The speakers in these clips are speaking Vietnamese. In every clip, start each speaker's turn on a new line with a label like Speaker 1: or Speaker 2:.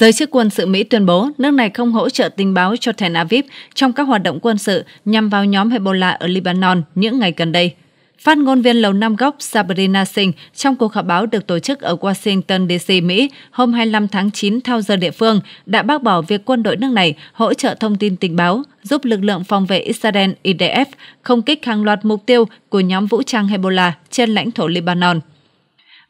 Speaker 1: Giới chức quân sự Mỹ tuyên bố nước này không hỗ trợ tình báo cho Tel Aviv trong các hoạt động quân sự nhằm vào nhóm Hezbollah ở Lebanon những ngày gần đây. Phát ngôn viên Lầu Năm Góc Sabrina Singh trong cuộc họp báo được tổ chức ở Washington, D.C., Mỹ hôm 25 tháng 9 theo giờ địa phương đã bác bỏ việc quân đội nước này hỗ trợ thông tin tình báo, giúp lực lượng phòng vệ Israel IDF không kích hàng loạt mục tiêu của nhóm vũ trang Hezbollah trên lãnh thổ Lebanon.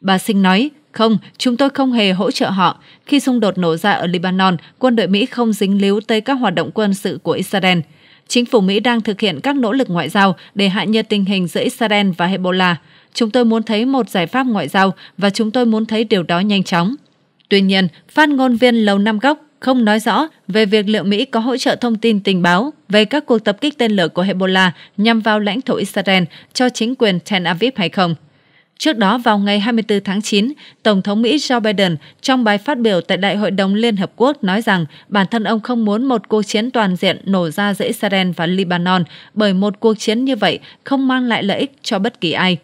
Speaker 1: Bà Singh nói, không, chúng tôi không hề hỗ trợ họ. Khi xung đột nổ ra ở Lebanon, quân đội Mỹ không dính líu tới các hoạt động quân sự của Israel. Chính phủ Mỹ đang thực hiện các nỗ lực ngoại giao để hạ nhiệt tình hình giữa Israel và Hezbollah. Chúng tôi muốn thấy một giải pháp ngoại giao và chúng tôi muốn thấy điều đó nhanh chóng. Tuy nhiên, phát ngôn viên Lầu Năm Góc không nói rõ về việc liệu Mỹ có hỗ trợ thông tin tình báo về các cuộc tập kích tên lửa của Hezbollah nhằm vào lãnh thổ Israel cho chính quyền Tel Aviv hay không. Trước đó vào ngày 24 tháng 9, Tổng thống Mỹ Joe Biden trong bài phát biểu tại Đại hội đồng Liên Hợp Quốc nói rằng bản thân ông không muốn một cuộc chiến toàn diện nổ ra giữa Israel và Lebanon bởi một cuộc chiến như vậy không mang lại lợi ích cho bất kỳ ai.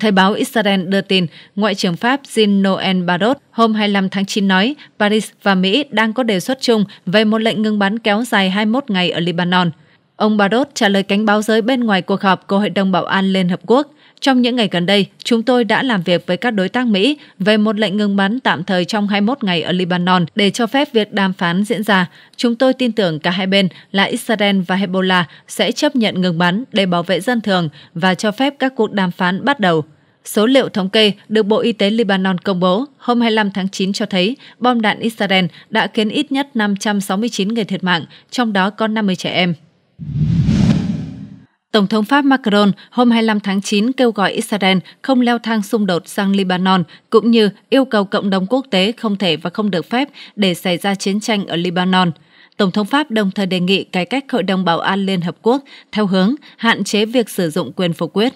Speaker 1: Thời báo Israel đưa tin, Ngoại trưởng Pháp Jean noël Barrot hôm 25 tháng 9 nói Paris và Mỹ đang có đề xuất chung về một lệnh ngừng bắn kéo dài 21 ngày ở Lebanon. Ông Barrot trả lời cánh báo giới bên ngoài cuộc họp của Hội đồng Bảo an Liên Hợp Quốc. Trong những ngày gần đây, chúng tôi đã làm việc với các đối tác Mỹ về một lệnh ngừng bắn tạm thời trong 21 ngày ở Lebanon để cho phép việc đàm phán diễn ra. Chúng tôi tin tưởng cả hai bên là Israel và Hezbollah sẽ chấp nhận ngừng bắn để bảo vệ dân thường và cho phép các cuộc đàm phán bắt đầu. Số liệu thống kê được Bộ Y tế Lebanon công bố hôm 25 tháng 9 cho thấy bom đạn Israel đã khiến ít nhất 569 người thiệt mạng, trong đó có 50 trẻ em. Tổng thống Pháp Macron hôm 25 tháng 9 kêu gọi Israel không leo thang xung đột sang Libanon, cũng như yêu cầu cộng đồng quốc tế không thể và không được phép để xảy ra chiến tranh ở Libanon. Tổng thống Pháp đồng thời đề nghị cải cách Hội đồng Bảo an Liên Hợp Quốc theo hướng hạn chế việc sử dụng quyền phủ quyết.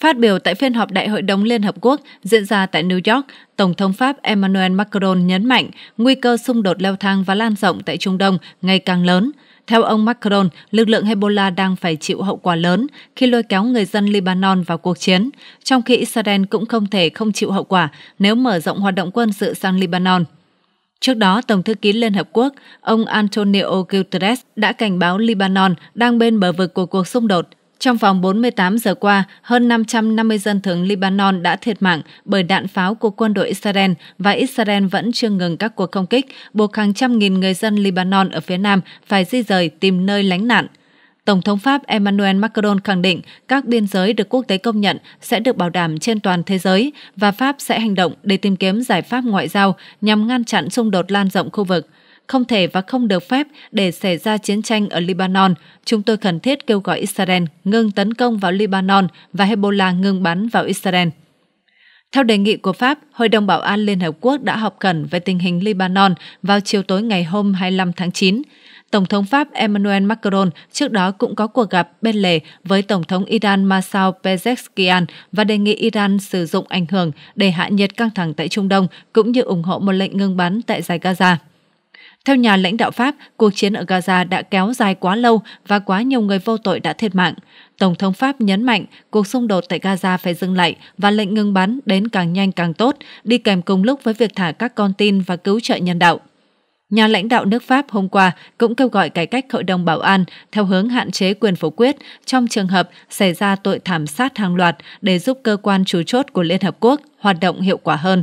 Speaker 1: Phát biểu tại phiên họp Đại hội đồng Liên Hợp Quốc diễn ra tại New York, Tổng thống Pháp Emmanuel Macron nhấn mạnh nguy cơ xung đột leo thang và lan rộng tại Trung Đông ngày càng lớn – theo ông Macron, lực lượng Hezbollah đang phải chịu hậu quả lớn khi lôi kéo người dân Lebanon vào cuộc chiến, trong khi Israel cũng không thể không chịu hậu quả nếu mở rộng hoạt động quân sự sang Lebanon. Trước đó, Tổng thư ký Liên Hợp Quốc, ông Antonio Guterres đã cảnh báo Lebanon đang bên bờ vực của cuộc xung đột trong vòng 48 giờ qua, hơn 550 dân thường Libanon đã thiệt mạng bởi đạn pháo của quân đội Israel và Israel vẫn chưa ngừng các cuộc không kích, buộc hàng trăm nghìn người dân Libanon ở phía nam phải di rời tìm nơi lánh nạn. Tổng thống Pháp Emmanuel Macron khẳng định các biên giới được quốc tế công nhận sẽ được bảo đảm trên toàn thế giới và Pháp sẽ hành động để tìm kiếm giải pháp ngoại giao nhằm ngăn chặn xung đột lan rộng khu vực không thể và không được phép để xảy ra chiến tranh ở Lebanon. Chúng tôi khẩn thiết kêu gọi Israel ngừng tấn công vào Lebanon và Hezbollah ngừng bắn vào Israel. Theo đề nghị của Pháp, Hội đồng Bảo an Liên Hợp Quốc đã họp khẩn về tình hình Lebanon vào chiều tối ngày hôm 25 tháng 9. Tổng thống Pháp Emmanuel Macron trước đó cũng có cuộc gặp bên lề với Tổng thống Iran Massoud Pezeshkian và đề nghị Iran sử dụng ảnh hưởng để hạ nhiệt căng thẳng tại Trung Đông cũng như ủng hộ một lệnh ngừng bắn tại giải Gaza. Theo nhà lãnh đạo Pháp, cuộc chiến ở Gaza đã kéo dài quá lâu và quá nhiều người vô tội đã thiệt mạng. Tổng thống Pháp nhấn mạnh cuộc xung đột tại Gaza phải dừng lại và lệnh ngừng bắn đến càng nhanh càng tốt, đi kèm cùng lúc với việc thả các con tin và cứu trợ nhân đạo. Nhà lãnh đạo nước Pháp hôm qua cũng kêu gọi cải cách Hội đồng Bảo an theo hướng hạn chế quyền phủ quyết trong trường hợp xảy ra tội thảm sát hàng loạt để giúp cơ quan chủ chốt của Liên Hợp Quốc hoạt động hiệu quả hơn.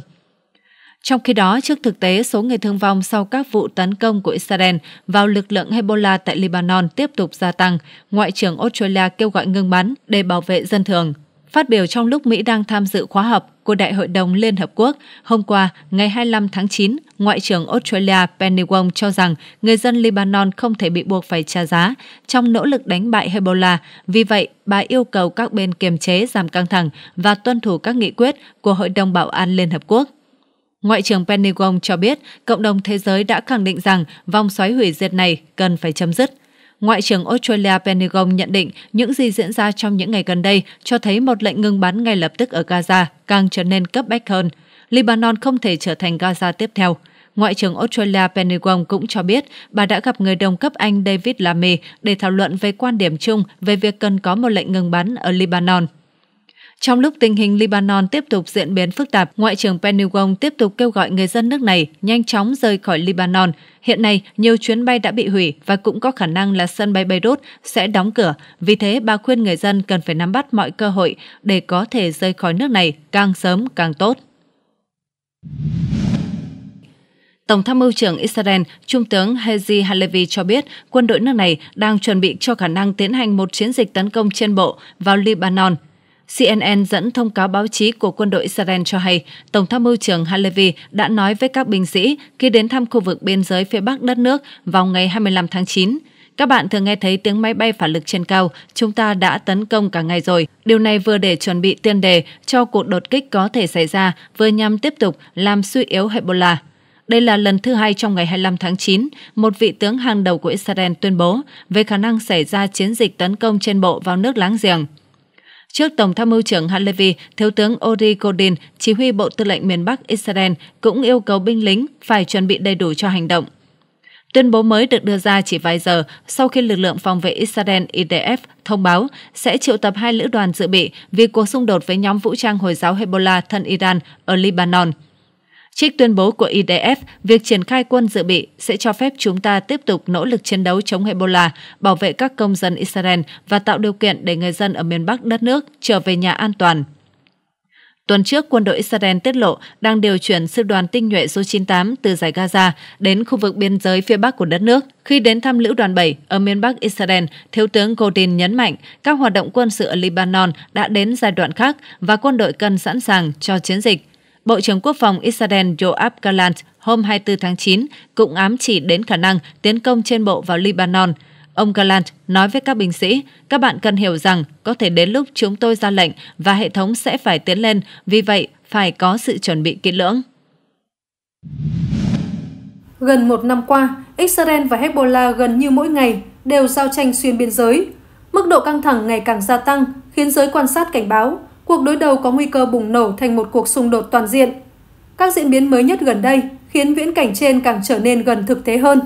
Speaker 1: Trong khi đó, trước thực tế, số người thương vong sau các vụ tấn công của Israel vào lực lượng Hezbollah tại Lebanon tiếp tục gia tăng, Ngoại trưởng Australia kêu gọi ngừng bắn để bảo vệ dân thường. Phát biểu trong lúc Mỹ đang tham dự khóa họp của Đại hội đồng Liên Hợp Quốc, hôm qua, ngày 25 tháng 9, Ngoại trưởng Australia Penny Wong cho rằng người dân Lebanon không thể bị buộc phải trả giá trong nỗ lực đánh bại Hezbollah. Vì vậy, bà yêu cầu các bên kiềm chế giảm căng thẳng và tuân thủ các nghị quyết của Hội đồng Bảo an Liên Hợp Quốc. Ngoại trưởng Penny Wong cho biết cộng đồng thế giới đã khẳng định rằng vòng xoáy hủy diệt này cần phải chấm dứt. Ngoại trưởng Australia Penny Wong nhận định những gì diễn ra trong những ngày gần đây cho thấy một lệnh ngừng bắn ngay lập tức ở Gaza càng trở nên cấp bách hơn. Lebanon không thể trở thành Gaza tiếp theo. Ngoại trưởng Australia Penny Wong cũng cho biết bà đã gặp người đồng cấp Anh David Lammy để thảo luận về quan điểm chung về việc cần có một lệnh ngừng bắn ở Lebanon. Trong lúc tình hình Lebanon tiếp tục diễn biến phức tạp, Ngoại trưởng Penny Wong tiếp tục kêu gọi người dân nước này nhanh chóng rời khỏi Lebanon. Hiện nay, nhiều chuyến bay đã bị hủy và cũng có khả năng là sân bay Beirut sẽ đóng cửa. Vì thế, bà khuyên người dân cần phải nắm bắt mọi cơ hội để có thể rời khỏi nước này càng sớm càng tốt. Tổng tham mưu trưởng Israel, Trung tướng Hezi Halevi cho biết quân đội nước này đang chuẩn bị cho khả năng tiến hành một chiến dịch tấn công trên bộ vào Lebanon – CNN dẫn thông cáo báo chí của quân đội Israel cho hay Tổng tham mưu trưởng Halevi đã nói với các binh sĩ khi đến thăm khu vực biên giới phía Bắc đất nước vào ngày 25 tháng 9. Các bạn thường nghe thấy tiếng máy bay phản lực trên cao, chúng ta đã tấn công cả ngày rồi. Điều này vừa để chuẩn bị tiên đề cho cuộc đột kích có thể xảy ra, vừa nhằm tiếp tục làm suy yếu Hezbollah. Đây là lần thứ hai trong ngày 25 tháng 9, một vị tướng hàng đầu của Israel tuyên bố về khả năng xảy ra chiến dịch tấn công trên bộ vào nước láng giềng. Trước Tổng tham mưu trưởng Halevi, Thiếu tướng Ori Godin, chỉ huy Bộ Tư lệnh miền Bắc Israel, cũng yêu cầu binh lính phải chuẩn bị đầy đủ cho hành động. Tuyên bố mới được đưa ra chỉ vài giờ sau khi lực lượng phòng vệ Israel IDF thông báo sẽ triệu tập hai lữ đoàn dự bị vì cuộc xung đột với nhóm vũ trang Hồi giáo Hezbollah thân Iran ở Lebanon – Trích tuyên bố của IDF, việc triển khai quân dự bị sẽ cho phép chúng ta tiếp tục nỗ lực chiến đấu chống Ebola, bảo vệ các công dân Israel và tạo điều kiện để người dân ở miền Bắc đất nước trở về nhà an toàn. Tuần trước, quân đội Israel tiết lộ đang điều chuyển sư đoàn tinh nhuệ số 98 từ giải Gaza đến khu vực biên giới phía bắc của đất nước. Khi đến thăm lữ đoàn 7 ở miền bắc Israel, Thiếu tướng Godin nhấn mạnh các hoạt động quân sự ở Lebanon đã đến giai đoạn khác và quân đội cần sẵn sàng cho chiến dịch. Bộ trưởng Quốc phòng Israel Yoav Gallant hôm 24 tháng 9 cũng ám chỉ đến khả năng tiến công trên bộ vào Lebanon. Ông Gallant nói với các binh sĩ, các bạn cần hiểu rằng có thể đến lúc chúng tôi ra lệnh và hệ thống sẽ phải tiến lên, vì vậy phải có sự chuẩn bị kỹ lưỡng.
Speaker 2: Gần một năm qua, Israel và Hezbollah gần như mỗi ngày đều giao tranh xuyên biên giới. Mức độ căng thẳng ngày càng gia tăng khiến giới quan sát cảnh báo cuộc đối đầu có nguy cơ bùng nổ thành một cuộc xung đột toàn diện. Các diễn biến mới nhất gần đây khiến viễn cảnh trên càng trở nên gần thực tế hơn.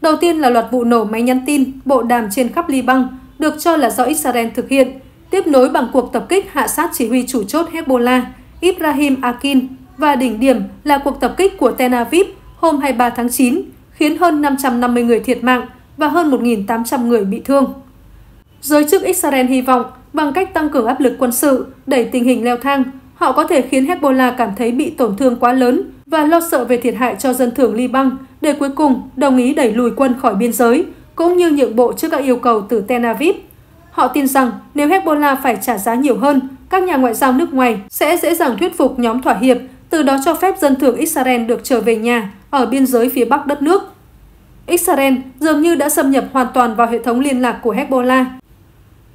Speaker 2: Đầu tiên là loạt vụ nổ máy nhắn tin, bộ đàm trên khắp Liban được cho là do Israel thực hiện, tiếp nối bằng cuộc tập kích hạ sát chỉ huy chủ chốt Hezbollah, Ibrahim Akin và đỉnh điểm là cuộc tập kích của Tel Aviv hôm 23 tháng 9, khiến hơn 550 người thiệt mạng và hơn 1.800 người bị thương. Giới chức Israel hy vọng Bằng cách tăng cường áp lực quân sự, đẩy tình hình leo thang, họ có thể khiến Hezbollah cảm thấy bị tổn thương quá lớn và lo sợ về thiệt hại cho dân thường Liban để cuối cùng đồng ý đẩy lùi quân khỏi biên giới, cũng như nhượng bộ trước các yêu cầu từ Tel Aviv. Họ tin rằng nếu Hezbollah phải trả giá nhiều hơn, các nhà ngoại giao nước ngoài sẽ dễ dàng thuyết phục nhóm thỏa hiệp, từ đó cho phép dân thường Israel được trở về nhà ở biên giới phía bắc đất nước. Israel dường như đã xâm nhập hoàn toàn vào hệ thống liên lạc của Hezbollah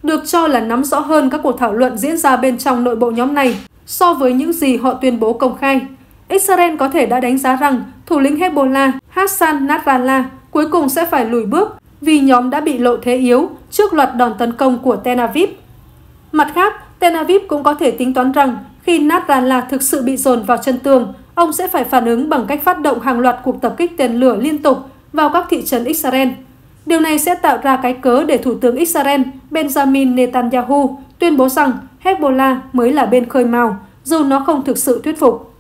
Speaker 2: được cho là nắm rõ hơn các cuộc thảo luận diễn ra bên trong nội bộ nhóm này so với những gì họ tuyên bố công khai. Israel có thể đã đánh giá rằng thủ lĩnh Hezbollah Hassan Nasrallah cuối cùng sẽ phải lùi bước vì nhóm đã bị lộ thế yếu trước loạt đòn tấn công của Tel Aviv. Mặt khác, Tel Aviv cũng có thể tính toán rằng khi Nasrallah thực sự bị dồn vào chân tường, ông sẽ phải phản ứng bằng cách phát động hàng loạt cuộc tập kích tên lửa liên tục vào các thị trấn Israel. Điều này sẽ tạo ra cái cớ để Thủ tướng Israel Benjamin Netanyahu tuyên bố rằng Hezbollah mới là bên khơi mào, dù nó không thực sự thuyết phục.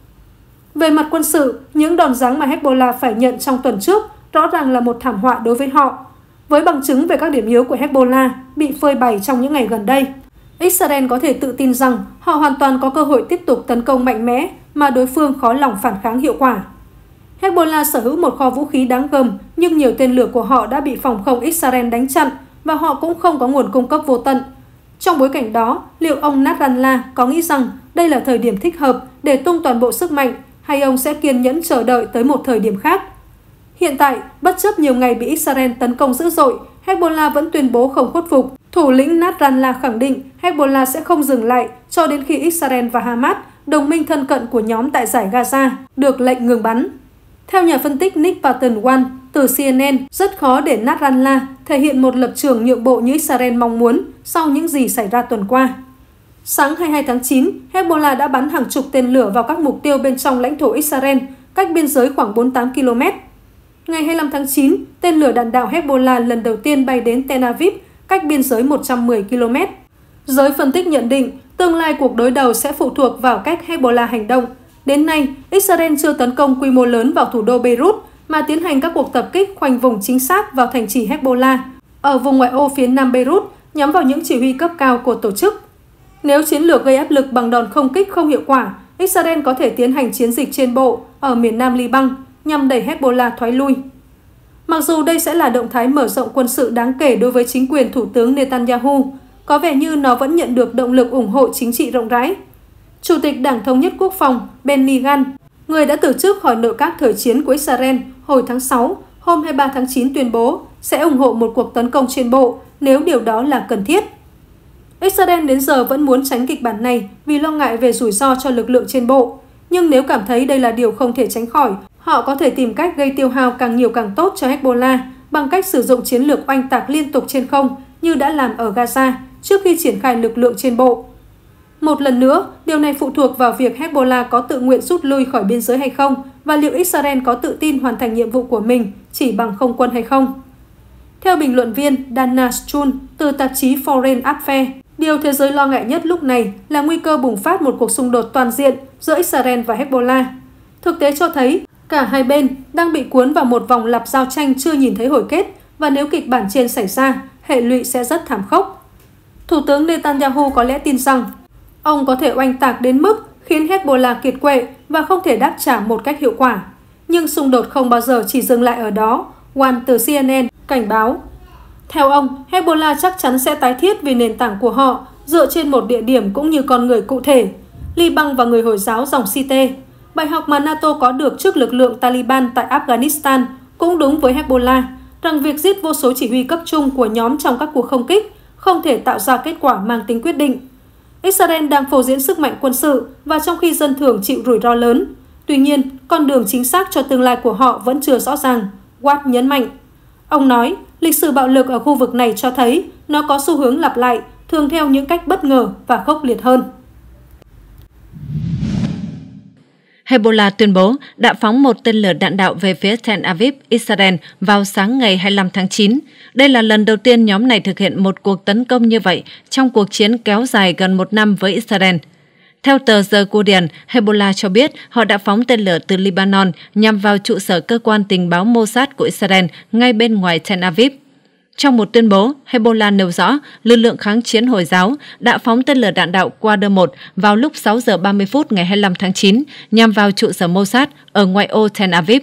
Speaker 2: Về mặt quân sự, những đòn giáng mà Hezbollah phải nhận trong tuần trước rõ ràng là một thảm họa đối với họ, với bằng chứng về các điểm yếu của Hezbollah bị phơi bày trong những ngày gần đây. Israel có thể tự tin rằng họ hoàn toàn có cơ hội tiếp tục tấn công mạnh mẽ mà đối phương khó lòng phản kháng hiệu quả. Hezbollah sở hữu một kho vũ khí đáng gờm nhưng nhiều tên lửa của họ đã bị phòng không Israel đánh chặn và họ cũng không có nguồn cung cấp vô tận. Trong bối cảnh đó, liệu ông Nasrallah có nghĩ rằng đây là thời điểm thích hợp để tung toàn bộ sức mạnh hay ông sẽ kiên nhẫn chờ đợi tới một thời điểm khác? Hiện tại, bất chấp nhiều ngày bị Israel tấn công dữ dội, Hezbollah vẫn tuyên bố không khuất phục. Thủ lĩnh Nasrallah khẳng định Hezbollah sẽ không dừng lại cho đến khi Israel và Hamas, đồng minh thân cận của nhóm tại giải Gaza, được lệnh ngừng bắn. Theo nhà phân tích Nick Patton wan từ CNN, rất khó để Nasrallah thể hiện một lập trường nhượng bộ như Israel mong muốn sau những gì xảy ra tuần qua. Sáng 22 tháng 9, Hezbollah đã bắn hàng chục tên lửa vào các mục tiêu bên trong lãnh thổ Israel, cách biên giới khoảng 48 km. Ngày 25 tháng 9, tên lửa đạn đạo Hezbollah lần đầu tiên bay đến Tel Aviv, cách biên giới 110 km. Giới phân tích nhận định, tương lai cuộc đối đầu sẽ phụ thuộc vào cách Hezbollah hành động. Đến nay, Israel chưa tấn công quy mô lớn vào thủ đô Beirut, mà tiến hành các cuộc tập kích khoanh vùng chính xác vào thành trì Hezbollah ở vùng ngoại ô phía nam Beirut nhắm vào những chỉ huy cấp cao của tổ chức. Nếu chiến lược gây áp lực bằng đòn không kích không hiệu quả, Israel có thể tiến hành chiến dịch trên bộ ở miền nam Liban nhằm đẩy Hezbollah thoái lui. Mặc dù đây sẽ là động thái mở rộng quân sự đáng kể đối với chính quyền Thủ tướng Netanyahu, có vẻ như nó vẫn nhận được động lực ủng hộ chính trị rộng rãi. Chủ tịch Đảng Thống nhất Quốc phòng Benny Gantz người đã từ chức khỏi nội các thời chiến của Israel hồi tháng 6, hôm 23 tháng 9 tuyên bố sẽ ủng hộ một cuộc tấn công trên bộ nếu điều đó là cần thiết. Israel đến giờ vẫn muốn tránh kịch bản này vì lo ngại về rủi ro cho lực lượng trên bộ. Nhưng nếu cảm thấy đây là điều không thể tránh khỏi, họ có thể tìm cách gây tiêu hao càng nhiều càng tốt cho Hezbollah bằng cách sử dụng chiến lược oanh tạc liên tục trên không như đã làm ở Gaza trước khi triển khai lực lượng trên bộ. Một lần nữa, điều này phụ thuộc vào việc Hezbollah có tự nguyện rút lui khỏi biên giới hay không và liệu Israel có tự tin hoàn thành nhiệm vụ của mình chỉ bằng không quân hay không. Theo bình luận viên Dana Strun từ tạp chí Foreign Affairs, điều thế giới lo ngại nhất lúc này là nguy cơ bùng phát một cuộc xung đột toàn diện giữa Israel và Hezbollah. Thực tế cho thấy, cả hai bên đang bị cuốn vào một vòng lặp giao tranh chưa nhìn thấy hồi kết và nếu kịch bản trên xảy ra, hệ lụy sẽ rất thảm khốc. Thủ tướng Netanyahu có lẽ tin rằng Ông có thể oanh tạc đến mức khiến Hezbollah kiệt quệ và không thể đáp trả một cách hiệu quả. Nhưng xung đột không bao giờ chỉ dừng lại ở đó, Wan từ CNN cảnh báo. Theo ông, Hezbollah chắc chắn sẽ tái thiết vì nền tảng của họ dựa trên một địa điểm cũng như con người cụ thể, Liban và người Hồi giáo dòng Site. Bài học mà NATO có được trước lực lượng Taliban tại Afghanistan cũng đúng với Hezbollah, rằng việc giết vô số chỉ huy cấp trung của nhóm trong các cuộc không kích không thể tạo ra kết quả mang tính quyết định. Israel đang phô diễn sức mạnh quân sự và trong khi dân thường chịu rủi ro lớn. Tuy nhiên, con đường chính xác cho tương lai của họ vẫn chưa rõ ràng, Watt nhấn mạnh. Ông nói, lịch sử bạo lực ở khu vực này cho thấy nó có xu hướng lặp lại, thường theo những cách bất ngờ và khốc liệt hơn.
Speaker 1: Hezbollah tuyên bố đã phóng một tên lửa đạn đạo về phía Tel Aviv, Israel vào sáng ngày 25 tháng 9. Đây là lần đầu tiên nhóm này thực hiện một cuộc tấn công như vậy trong cuộc chiến kéo dài gần một năm với Israel. Theo tờ The Guardian, Hezbollah cho biết họ đã phóng tên lửa từ Lebanon nhằm vào trụ sở cơ quan tình báo Mossad của Israel ngay bên ngoài Tel Aviv. Trong một tuyên bố, Hezbollah nêu rõ lực lượng kháng chiến Hồi giáo đã phóng tên lửa đạn đạo Quader 1 vào lúc 6 giờ 30 phút ngày 25 tháng 9 nhằm vào trụ sở Mossad ở ngoại ô Tel Aviv.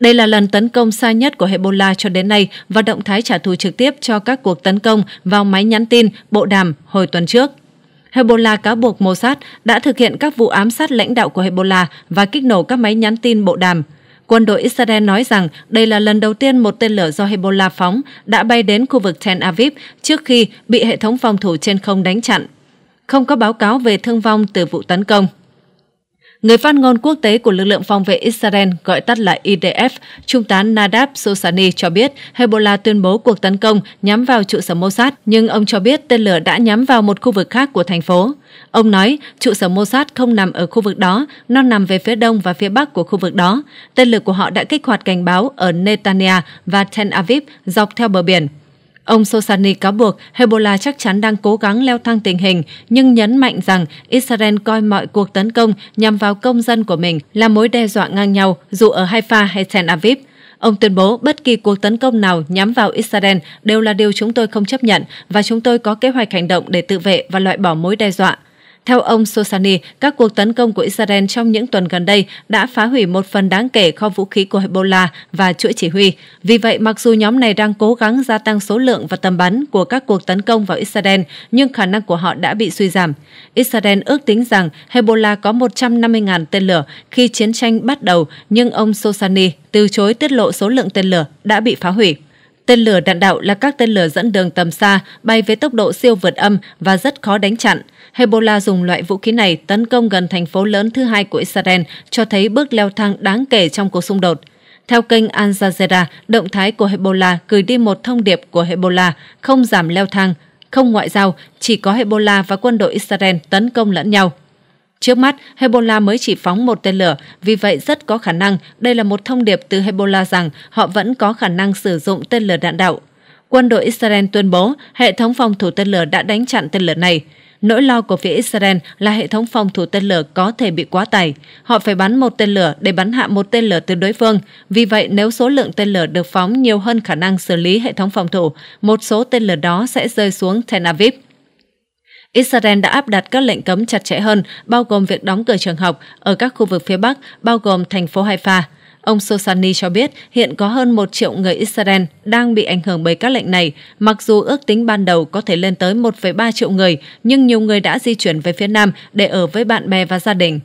Speaker 1: Đây là lần tấn công xa nhất của Hezbollah cho đến nay và động thái trả thù trực tiếp cho các cuộc tấn công vào máy nhắn tin, bộ đàm hồi tuần trước. Hezbollah cáo buộc Mossad đã thực hiện các vụ ám sát lãnh đạo của Hezbollah và kích nổ các máy nhắn tin bộ đàm – Quân đội Israel nói rằng đây là lần đầu tiên một tên lửa do Hezbollah phóng đã bay đến khu vực Tel Aviv trước khi bị hệ thống phòng thủ trên không đánh chặn. Không có báo cáo về thương vong từ vụ tấn công. Người phát ngôn quốc tế của lực lượng phòng vệ Israel gọi tắt là IDF, Trung tá Nadab Sosani cho biết Hezbollah tuyên bố cuộc tấn công nhắm vào trụ sở Mossad, nhưng ông cho biết tên lửa đã nhắm vào một khu vực khác của thành phố. Ông nói trụ sở Mossad không nằm ở khu vực đó, nó nằm về phía đông và phía bắc của khu vực đó. Tên lửa của họ đã kích hoạt cảnh báo ở Netanya và Tel Aviv dọc theo bờ biển. Ông Sosani cáo buộc Hezbollah chắc chắn đang cố gắng leo thang tình hình, nhưng nhấn mạnh rằng Israel coi mọi cuộc tấn công nhằm vào công dân của mình là mối đe dọa ngang nhau dù ở Haifa hay Tel Aviv. Ông tuyên bố bất kỳ cuộc tấn công nào nhắm vào Israel đều là điều chúng tôi không chấp nhận và chúng tôi có kế hoạch hành động để tự vệ và loại bỏ mối đe dọa. Theo ông Sosani, các cuộc tấn công của Israel trong những tuần gần đây đã phá hủy một phần đáng kể kho vũ khí của Hezbollah và chuỗi chỉ huy. Vì vậy, mặc dù nhóm này đang cố gắng gia tăng số lượng và tầm bắn của các cuộc tấn công vào Israel, nhưng khả năng của họ đã bị suy giảm. Israel ước tính rằng Hezbollah có 150.000 tên lửa khi chiến tranh bắt đầu, nhưng ông Sosani từ chối tiết lộ số lượng tên lửa đã bị phá hủy. Tên lửa đạn đạo là các tên lửa dẫn đường tầm xa, bay với tốc độ siêu vượt âm và rất khó đánh chặn. Hezbollah dùng loại vũ khí này tấn công gần thành phố lớn thứ hai của Israel, cho thấy bước leo thang đáng kể trong cuộc xung đột. Theo kênh Al Jazeera, động thái của Hezbollah gửi đi một thông điệp của Hezbollah không giảm leo thang, không ngoại giao, chỉ có Hezbollah và quân đội Israel tấn công lẫn nhau. Trước mắt, Hezbollah mới chỉ phóng một tên lửa, vì vậy rất có khả năng đây là một thông điệp từ Hezbollah rằng họ vẫn có khả năng sử dụng tên lửa đạn đạo. Quân đội Israel tuyên bố hệ thống phòng thủ tên lửa đã đánh chặn tên lửa này. Nỗi lo của phía Israel là hệ thống phòng thủ tên lửa có thể bị quá tải. Họ phải bắn một tên lửa để bắn hạ một tên lửa từ đối phương. Vì vậy, nếu số lượng tên lửa được phóng nhiều hơn khả năng xử lý hệ thống phòng thủ, một số tên lửa đó sẽ rơi xuống Tel Aviv. Israel đã áp đặt các lệnh cấm chặt chẽ hơn, bao gồm việc đóng cửa trường học ở các khu vực phía Bắc, bao gồm thành phố Haifa. Ông Sosani cho biết hiện có hơn một triệu người Israel đang bị ảnh hưởng bởi các lệnh này, mặc dù ước tính ban đầu có thể lên tới 1,3 triệu người, nhưng nhiều người đã di chuyển về phía Nam để ở với bạn bè và gia đình.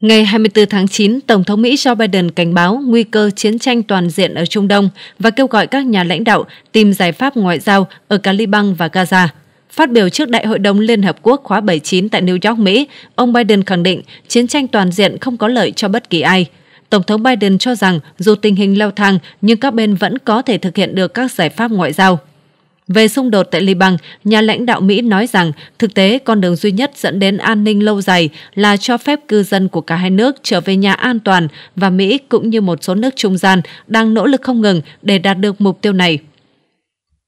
Speaker 1: Ngày 24 tháng 9, Tổng thống Mỹ Joe Biden cảnh báo nguy cơ chiến tranh toàn diện ở Trung Đông và kêu gọi các nhà lãnh đạo tìm giải pháp ngoại giao ở cả và Gaza. Phát biểu trước Đại hội đồng Liên Hợp Quốc khóa 79 tại New York, Mỹ, ông Biden khẳng định chiến tranh toàn diện không có lợi cho bất kỳ ai. Tổng thống Biden cho rằng dù tình hình leo thang nhưng các bên vẫn có thể thực hiện được các giải pháp ngoại giao. Về xung đột tại Liban, nhà lãnh đạo Mỹ nói rằng thực tế con đường duy nhất dẫn đến an ninh lâu dài là cho phép cư dân của cả hai nước trở về nhà an toàn và Mỹ cũng như một số nước trung gian đang nỗ lực không ngừng để đạt được mục tiêu này.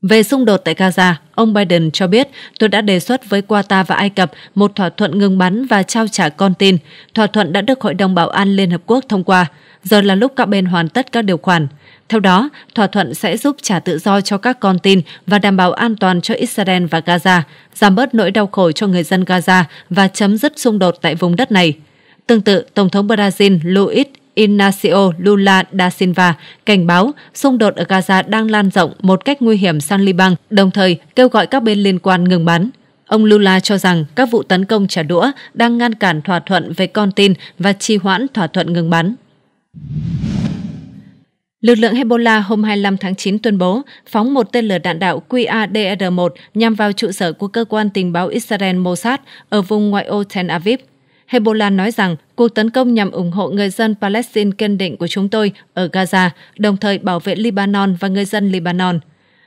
Speaker 1: Về xung đột tại Gaza, ông Biden cho biết tôi đã đề xuất với Qatar và Ai Cập một thỏa thuận ngừng bắn và trao trả con tin. Thỏa thuận đã được Hội đồng Bảo an Liên Hợp Quốc thông qua. Giờ là lúc các bên hoàn tất các điều khoản. Theo đó, thỏa thuận sẽ giúp trả tự do cho các con tin và đảm bảo an toàn cho Israel và Gaza, giảm bớt nỗi đau khổ cho người dân Gaza và chấm dứt xung đột tại vùng đất này. Tương tự, Tổng thống Brazil Luiz Inacio Lula da Silva cảnh báo xung đột ở Gaza đang lan rộng một cách nguy hiểm sang Liban, đồng thời kêu gọi các bên liên quan ngừng bắn. Ông Lula cho rằng các vụ tấn công trả đũa đang ngăn cản thỏa thuận về con tin và trì hoãn thỏa thuận ngừng bắn. Lực lượng Hezbollah hôm 25 tháng 9 tuyên bố phóng một tên lửa đạn đạo QADR-1 nhằm vào trụ sở của cơ quan tình báo Israel Mossad ở vùng ngoại ô Tel Aviv. Hezbollah nói rằng cuộc tấn công nhằm ủng hộ người dân Palestine kiên định của chúng tôi ở Gaza, đồng thời bảo vệ Libanon và người dân Libanon.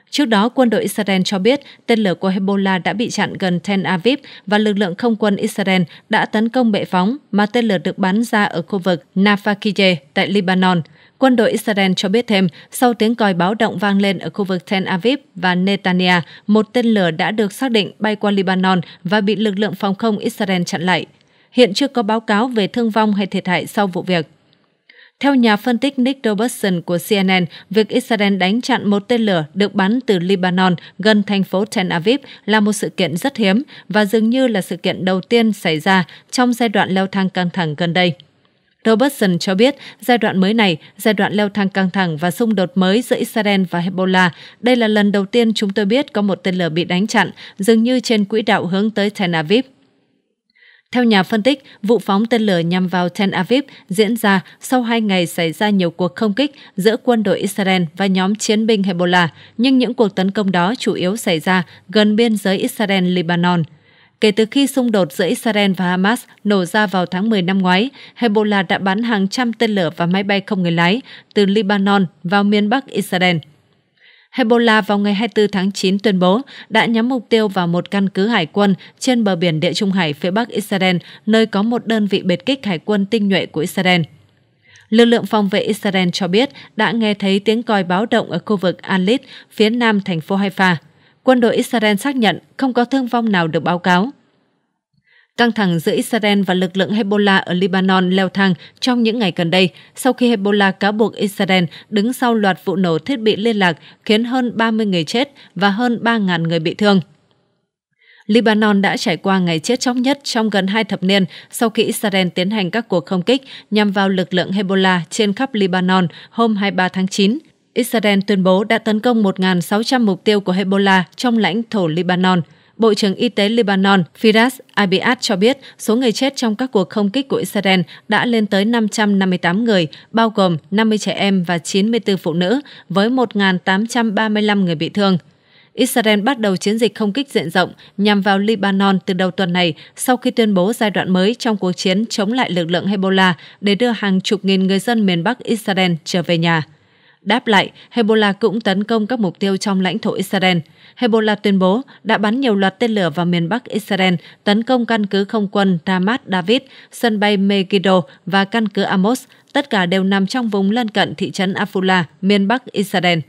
Speaker 1: Trước đó, quân đội Israel cho biết tên lửa của Hezbollah đã bị chặn gần Tel Aviv và lực lượng không quân Israel đã tấn công bệ phóng mà tên lửa được bắn ra ở khu vực Nafakije tại Libanon. Quân đội Israel cho biết thêm, sau tiếng còi báo động vang lên ở khu vực Tel Aviv và Netanya, một tên lửa đã được xác định bay qua Libanon và bị lực lượng phòng không Israel chặn lại hiện chưa có báo cáo về thương vong hay thiệt hại sau vụ việc. Theo nhà phân tích Nick Robertson của CNN, việc Israel đánh chặn một tên lửa được bắn từ Lebanon gần thành phố Tel Aviv là một sự kiện rất hiếm và dường như là sự kiện đầu tiên xảy ra trong giai đoạn leo thang căng thẳng gần đây. Robertson cho biết giai đoạn mới này, giai đoạn leo thang căng thẳng và xung đột mới giữa Israel và Hezbollah, đây là lần đầu tiên chúng tôi biết có một tên lửa bị đánh chặn, dường như trên quỹ đạo hướng tới Tel Aviv. Theo nhà phân tích, vụ phóng tên lửa nhằm vào Tel Aviv diễn ra sau hai ngày xảy ra nhiều cuộc không kích giữa quân đội Israel và nhóm chiến binh Hezbollah, nhưng những cuộc tấn công đó chủ yếu xảy ra gần biên giới Israel-Lebanon. Kể từ khi xung đột giữa Israel và Hamas nổ ra vào tháng 10 năm ngoái, Hezbollah đã bắn hàng trăm tên lửa và máy bay không người lái từ Lebanon vào miền Bắc Israel – Hezbollah vào ngày 24 tháng 9 tuyên bố đã nhắm mục tiêu vào một căn cứ hải quân trên bờ biển Địa Trung Hải phía Bắc Israel, nơi có một đơn vị biệt kích hải quân tinh nhuệ của Israel. Lực lượng phòng vệ Israel cho biết đã nghe thấy tiếng còi báo động ở khu vực Alit, phía nam thành phố Haifa. Quân đội Israel xác nhận không có thương vong nào được báo cáo. Căng thẳng giữa Israel và lực lượng Hezbollah ở Lebanon leo thang trong những ngày gần đây sau khi Hezbollah cáo buộc Israel đứng sau loạt vụ nổ thiết bị liên lạc khiến hơn 30 người chết và hơn 3.000 người bị thương. Lebanon đã trải qua ngày chết chóc nhất trong gần hai thập niên sau khi Israel tiến hành các cuộc không kích nhằm vào lực lượng Hezbollah trên khắp Lebanon hôm 23 tháng 9. Israel tuyên bố đã tấn công 1.600 mục tiêu của Hezbollah trong lãnh thổ Lebanon – Bộ trưởng Y tế Lebanon Firas Abiat cho biết số người chết trong các cuộc không kích của Israel đã lên tới 558 người, bao gồm 50 trẻ em và 94 phụ nữ, với 1.835 người bị thương. Israel bắt đầu chiến dịch không kích diện rộng nhằm vào Lebanon từ đầu tuần này sau khi tuyên bố giai đoạn mới trong cuộc chiến chống lại lực lượng Hezbollah để đưa hàng chục nghìn người dân miền Bắc Israel trở về nhà. Đáp lại, Hezbollah cũng tấn công các mục tiêu trong lãnh thổ Israel. Hezbollah tuyên bố đã bắn nhiều loạt tên lửa vào miền Bắc Israel, tấn công căn cứ không quân Ramat David, sân bay Megiddo và căn cứ Amos, tất cả đều nằm trong vùng lân cận thị trấn Afula, miền Bắc Israel.